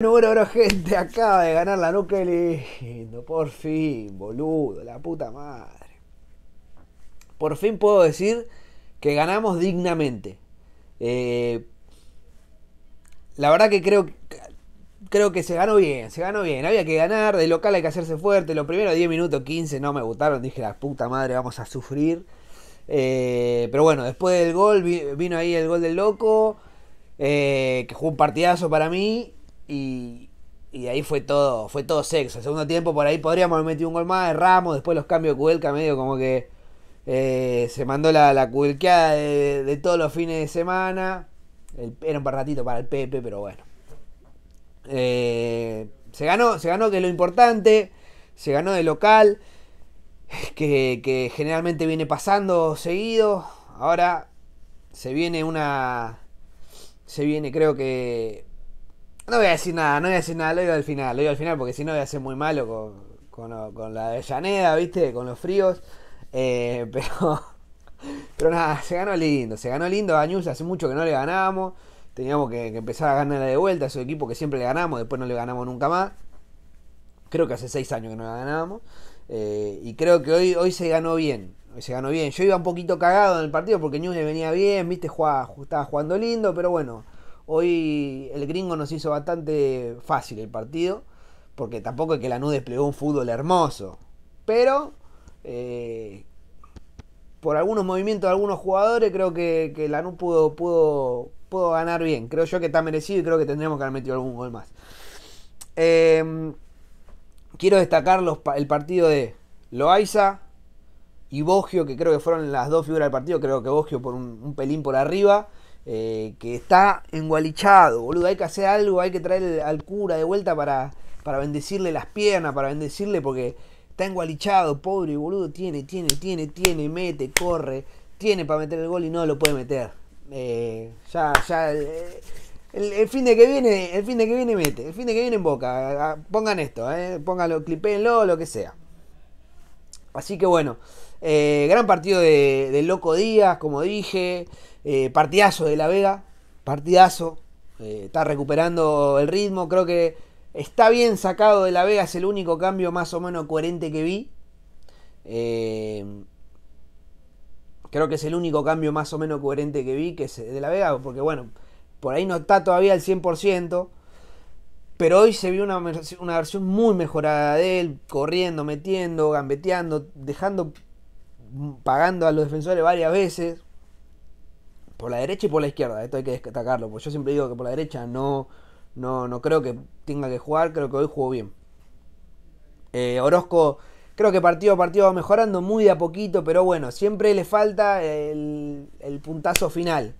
Bueno, bueno, gente, acaba de ganar la nuca lindo, por fin, boludo, la puta madre. Por fin puedo decir que ganamos dignamente. Eh, la verdad que creo, creo que se ganó bien, se ganó bien. Había que ganar, de local hay que hacerse fuerte. Los primeros 10 minutos, 15, no me gustaron, dije la puta madre, vamos a sufrir. Eh, pero bueno, después del gol vino ahí el gol del loco, eh, que jugó un partidazo para mí y, ahí fue todo, fue todo sexo. El segundo tiempo por ahí podríamos haber metido un gol más de Ramos, después los cambios de Cuelca medio como que eh, se mandó la, la cuelqueada de, todos los fines de semana. era un ratito para el Pepe, pero bueno. Eh, se ganó, se ganó que es lo importante, se ganó de local, que generalmente viene pasando seguido. Ahora se viene una. Se viene, creo que no voy a decir nada, no voy a decir nada, lo digo al final, lo digo al final porque si no voy a ser muy malo con, la de la ¿viste? Con los fríos. Eh, pero, pero nada, se ganó lindo, se ganó lindo a News, hace mucho que no le ganábamos. Teníamos que, empezar a ganarle de vuelta a su equipo que siempre le ganamos, después no le ganamos nunca más. Creo que hace seis años que no le ganábamos. Eh, y creo que hoy, hoy se ganó bien. Hoy se ganó bien. Yo iba un poquito cagado en el partido porque News le venía bien, viste, jugaba, estaba jugando lindo, pero bueno Hoy el gringo nos hizo bastante fácil el partido, porque tampoco es que Lanús desplegó un fútbol hermoso, pero eh, por algunos movimientos de algunos jugadores creo que, que Lanús pudo, ganar bien. Creo yo que está merecido y creo que tendríamos que haber metido algún gol más. Em, quiero destacar el partido de Loaiza y Bogio, que creo que fueron las dos figuras del partido. Creo que Bogio por un pelín por arriba eh, que está engualichado, boludo, hay que hacer algo, hay que traer al cura de vuelta para, para bendecirle las piernas, para bendecirle porque está engualichado, pobre boludo, tiene, tiene, tiene, tiene, mete, corre, tiene para meter el gol y no lo puede meter. Eh, ya, ya, el, fin de que viene, el fin de que viene mete, el fin de que viene en boca, pongan esto, eh, póngalo, clipéenlo, lo que sea. Así que bueno, eh, gran partido de, Loco Díaz, como dije, eh, partidazo de La Vega, partidazo, eh, está recuperando el ritmo, creo que está bien sacado de La Vega, es el único cambio más o menos coherente que vi. creo que es el único cambio más o menos coherente que vi, que es de La Vega, porque bueno, por ahí no está todavía al 100%. Pero hoy se vio una, versión muy mejorada de él, corriendo, metiendo, gambeteando, dejando, mm, pagando a los defensores varias veces. Por la derecha y por la izquierda, esto hay que destacarlo, porque yo siempre digo que por la derecha no, no, no creo que tenga que jugar, creo que hoy jugó bien. Eh, Orozco creo que partido a partido va mejorando muy de a poquito, pero bueno, siempre le falta el, puntazo final.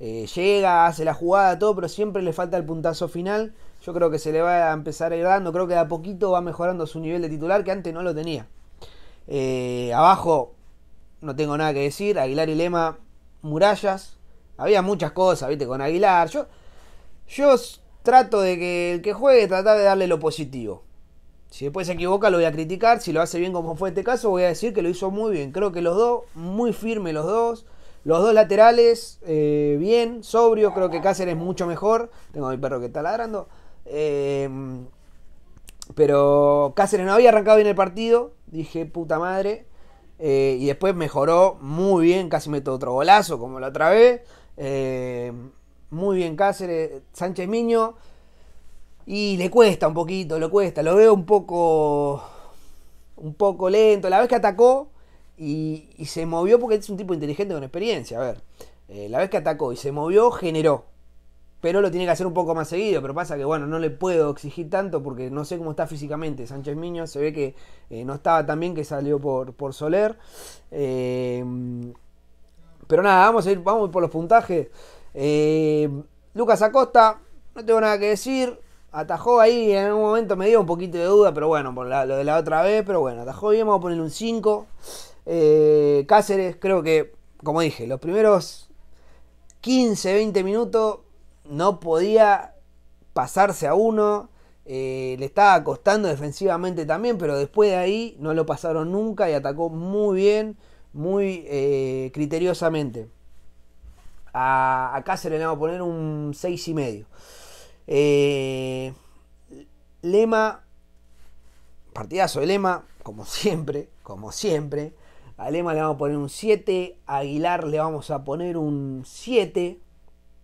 Eh, llega, hace la jugada, todo, pero siempre le falta el puntazo final. Yo creo que se le va a empezar a ir Creo que de a poquito va mejorando su nivel de titular, que antes no lo tenía. Eh, abajo, no tengo nada que decir. Aguilar y Lema, murallas. Había muchas cosas, viste, con Aguilar. Yo, yo trato de que el que juegue, tratar de darle lo positivo. Si después se equivoca, lo voy a criticar. Si lo hace bien, como fue este caso, voy a decir que lo hizo muy bien. Creo que los dos, muy firme los dos. Los dos laterales, eh, bien, sobrio. Creo que Cáceres mucho mejor. Tengo a mi perro que está ladrando. Em, pero Cáceres no había arrancado bien el partido. Dije, puta madre. Eh, y después mejoró muy bien. Casi metió otro golazo como la otra vez. Em, muy bien Cáceres. Sánchez Miño. Y le cuesta un poquito, le cuesta. Lo veo un poco. Un poco lento. La vez que atacó y, se movió, porque es un tipo inteligente con experiencia. A ver. Eh, la vez que atacó y se movió, generó pero lo tiene que hacer un poco más seguido. Pero pasa que, bueno, no le puedo exigir tanto porque no sé cómo está físicamente. Sánchez Miño se ve que eh, no estaba tan bien que salió por, Soler. Eh, pero nada, vamos a ir, vamos por los puntajes. Eh, Lucas Acosta, no tengo nada que decir. Atajó ahí, en algún momento me dio un poquito de duda, pero bueno, por lo de la otra vez, pero bueno, atajó bien, vamos a poner un 5. Cáceres, creo que, como dije, los primeros 15, 20 minutos no podía pasarse a uno. Eh, le estaba costando defensivamente también, pero después de ahí no lo pasaron nunca y atacó muy bien, muy eh, criteriosamente. A, Cáceres le vamos a poner un 6 y medio. Eh, Lema, partidazo de Lema, como siempre, como siempre. A Lema le vamos a poner un 7, a Aguilar le vamos a poner un 7,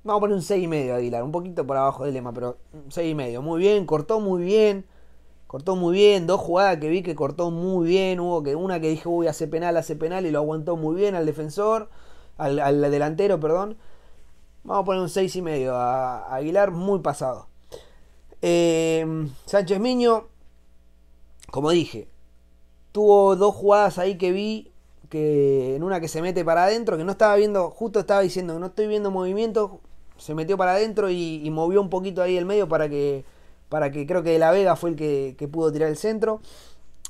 Vamos a poner un 6,5 Aguilar, un poquito por abajo del lema, pero y medio, Muy bien, cortó muy bien. Cortó muy bien, dos jugadas que vi que cortó muy bien. Hubo que una que dije, uy, hace penal, hace penal, y lo aguantó muy bien al defensor, al, delantero, perdón. Vamos a poner un 6,5 a, a Aguilar, muy pasado. Eh, Sánchez Miño, como dije, tuvo dos jugadas ahí que vi que en una que se mete para adentro, que no estaba viendo, justo estaba diciendo no estoy viendo movimiento, se metió para adentro y, movió un poquito ahí el medio para que, para que creo que De La Vega fue el que, pudo tirar el centro.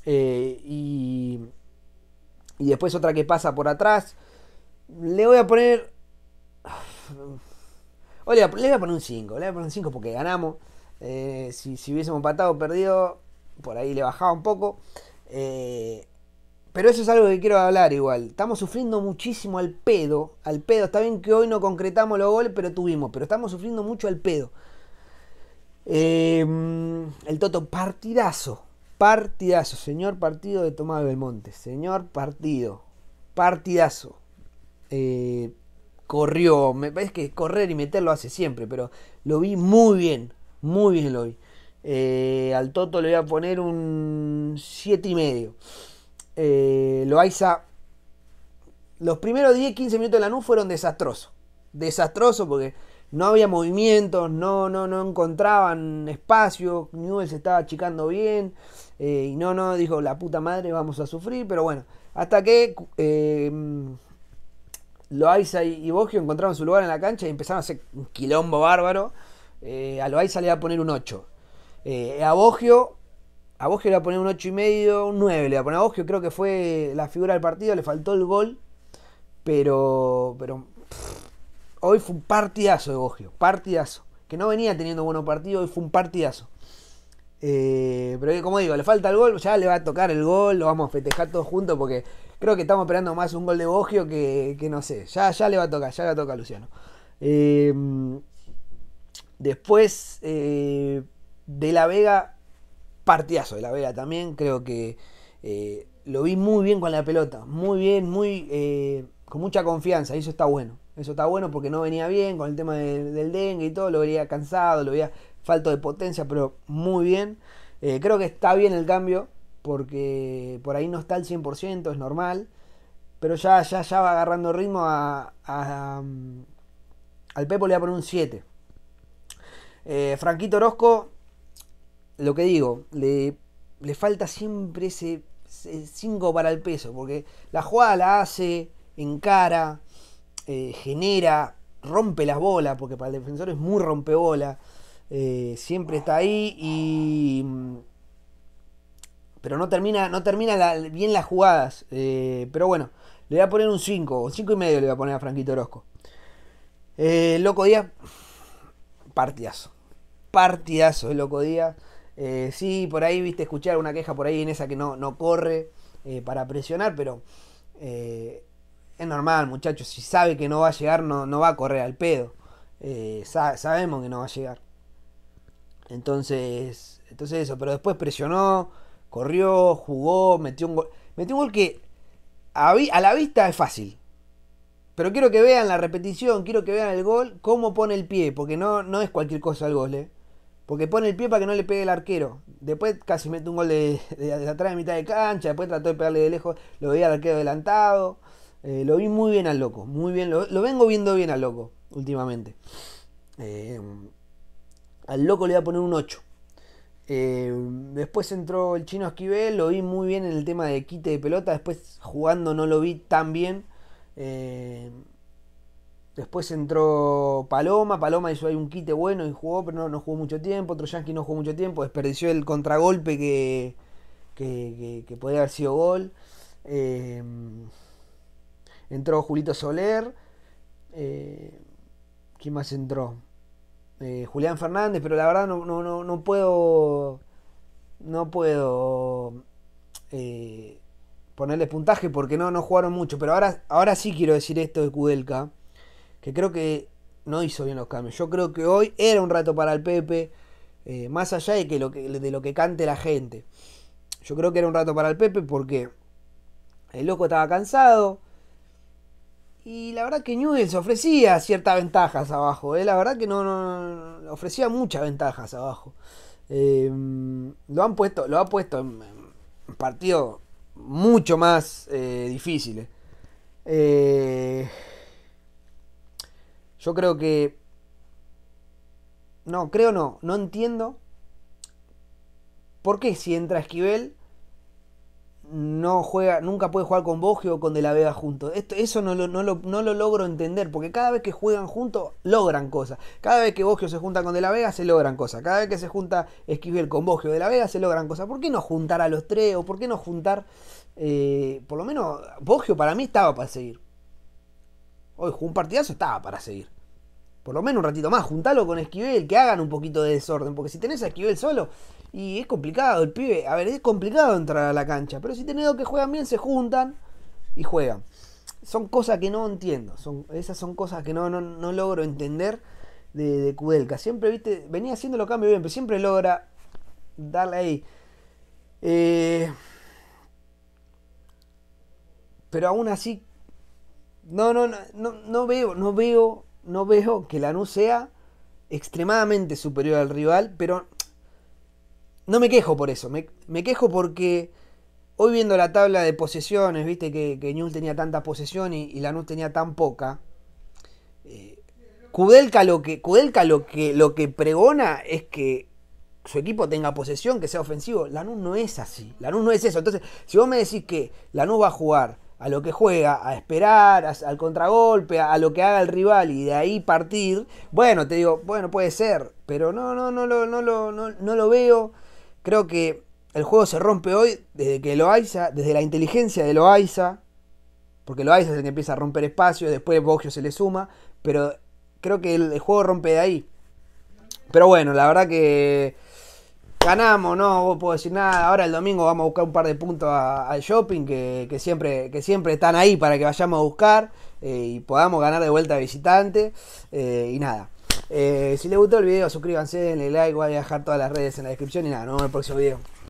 Eh, y, y después otra que pasa por atrás. Le voy a poner... le voy a poner un 5, le voy a poner un 5 porque ganamos. Eh, si, hubiésemos empatado perdido, por ahí le bajaba un poco. Eh, pero eso es algo que quiero hablar igual. Estamos sufriendo muchísimo al pedo. Al pedo. Está bien que hoy no concretamos los goles, pero tuvimos. Pero estamos sufriendo mucho al pedo. Em, el Toto, partidazo. Partidazo. Señor partido de Tomás Belmonte. Señor partido. Partidazo. Eh, corrió. Me parece que correr y meterlo hace siempre, pero lo vi muy bien. Muy bien lo vi. Eh, al Toto le voy a poner un siete y medio. Eh, Loaiza, los primeros 10-15 minutos de Lanús fueron desastrosos. Desastrosos porque no había movimientos, no, no, no encontraban espacio, Newell se estaba achicando bien, eh, y no, no, dijo la puta madre, vamos a sufrir, pero bueno, hasta que eh, Loaiza y, Bogio encontraron su lugar en la cancha y empezaron a hacer un quilombo bárbaro, a Loaiza le iba a poner un 8, a Bogio a Boggio le va a poner un 8 y medio, un 9 le va a poner a creo que fue la figura del partido, le faltó el gol, pero, pero hoy fue un partidazo de Bogio, partidazo, que no venía teniendo buenos partidos, hoy fue un partidazo. Eh, pero como digo, le falta el gol, ya le va a tocar el gol, lo vamos a festejar todos juntos porque creo que estamos esperando más un gol de Bogio que, que no sé, ya, ya le va a tocar, ya le va a tocar a Luciano. Eh, después eh, de la Vega partiazo de la vela también. Creo que eh, lo vi muy bien con la pelota. Muy bien, muy eh, con mucha confianza. Y eso está bueno. Eso está bueno porque no venía bien con el tema del dengue y todo. Lo veía cansado, lo veía falto de potencia, pero muy bien. Eh, creo que está bien el cambio porque por ahí no está al 100%, es normal. Pero ya, ya, ya va agarrando ritmo a, mm, al Pepo le voy a poner un 7. Franquito Orozco lo que digo, le, falta siempre ese 5 para el peso, porque la jugada la hace, encara, eh, genera, rompe las bolas, porque para el defensor es muy rompebola, eh, siempre está ahí y... Mm, pero no termina, no termina bien las jugadas. Eh, pero bueno, le voy a poner un 5, O 5 y medio le voy a poner a Franquito Orozco. Loco Díaz, partidazo. Partidazo de Loco Día. Eh, sí, por ahí, viste, escuchar una queja por ahí en esa que no, no corre eh, para presionar, pero eh, es normal, muchachos. Si sabe que no va a llegar, no, no va a correr al pedo. sabemos que no va a llegar. Entonces, entonces eso, pero después presionó, corrió, jugó, metió un gol. Metió un gol que a, la vista es fácil. Pero quiero que vean la repetición, quiero que vean el gol, cómo pone el pie, porque no, no es cualquier cosa el gol, ¿eh? Porque pone el pie para que no le pegue el arquero. Después casi mete un gol de, atrás de mitad de cancha. Después trató de pegarle de lejos. Lo veía al arquero adelantado. Eh, lo vi muy bien al loco. Muy bien. Lo, vengo viendo bien al loco últimamente. Eh, al loco le voy a poner un 8. Eh, después entró el chino Esquivel, lo vi muy bien en el tema de quite de pelota, después jugando no lo vi tan bien. Después entró Paloma, Paloma hizo ahí un quite bueno y jugó, pero no, jugó mucho tiempo. Otro Yankee no jugó mucho tiempo, desperdició el contragolpe que, que, podía haber sido gol. Eh, entró Julito Soler. Eh, ¿Quién más entró? Eh, Julián Fernández, pero la verdad no, puedo. No puedo ponerle puntaje porque no, no jugaron mucho. Pero ahora, ahora sí quiero decir esto de Kudelka que creo que no hizo bien los cambios. Yo creo que hoy era un rato para el Pepe, eh, más allá de, que lo que, de lo que cante la gente. Yo creo que era un rato para el Pepe porque el loco estaba cansado. Y la verdad que se ofrecía ciertas ventajas abajo. Eh. La verdad que no, ofrecía muchas ventajas abajo. Em, lo han puesto, lo ha puesto en, partidos mucho más eh, difíciles. Eh, yo creo que... No, creo no, no entiendo por qué si entra Esquivel no juega, nunca puede jugar con Bogio o con De la Vega juntos. Esto, eso no lo, logro entender, porque cada vez que juegan juntos logran cosas. Cada vez que Bogio se junta con De la Vega se logran cosas. Cada vez que se junta Esquivel con Bogio de la Vega se logran cosas. ¿Por qué no juntar a los tres? ¿O por qué no juntar, eh, por lo menos Bogio para mí estaba para seguir? un partidazo, estaba para seguir. Por lo menos un ratito más, juntalo con Esquivel, que hagan un poquito de desorden. Porque si tenés a Esquivel solo, y es complicado el pibe. A ver, es complicado entrar a la cancha. Pero si tenés dos que juegan bien, se juntan y juegan. Son cosas que no entiendo. Son, esas son cosas que no, no, logro entender de, de Kudelka. Siempre, viste, venía haciendo los cambios bien, pero siempre logra darle ahí. Eh, pero aún así no, no, no, no, veo, no veo, no veo que Lanús sea extremadamente superior al rival, pero no me quejo por eso, me, quejo porque hoy viendo la tabla de posesiones, viste que, que tenía tanta posesión y, Lanús tenía tan poca, eh, Kudelka, que, lo, que, lo que pregona es que su equipo tenga posesión, que sea ofensivo. Lanús no es así. Lanús no es eso. Entonces, si vos me decís que Lanús va a jugar a lo que juega, a esperar, al contragolpe, a, lo que haga el rival y de ahí partir, bueno, te digo, bueno, puede ser, pero no, no, no, no, no, no, no lo veo. Creo que el juego se rompe hoy desde que Loaiza, desde la inteligencia de Loaiza, porque Loaiza se que empieza a romper espacio, después Boggio se le suma, pero creo que el juego rompe de ahí. Pero bueno, la verdad que ganamos, no puedo decir nada. Ahora el domingo vamos a buscar un par de puntos al shopping que, siempre, que siempre están ahí para que vayamos a buscar eh, y podamos ganar de vuelta a visitante. Eh, y nada. Eh, si les gustó el video, suscríbanse, denle like, voy a dejar todas las redes en la descripción y nada, nos vemos en el próximo video.